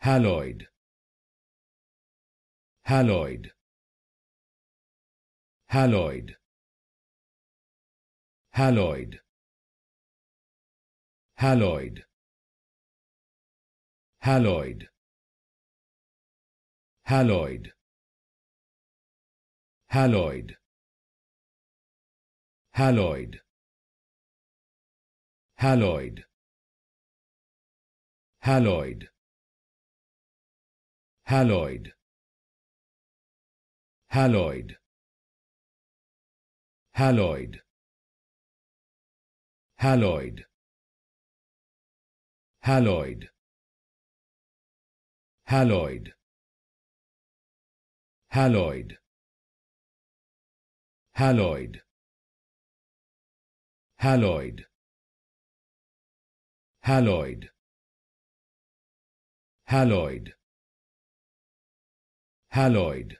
Halloyd Halloyd Halloyd Halloyd Halloyd Halloyd Halloyd Halloyd Halloyd Halloyd Halloyd Halloyd Halloyd Halloyd Halloyd Halloyd Halloyd Halloyd Halloyd Halloyd Halloyd Halloyd halloyed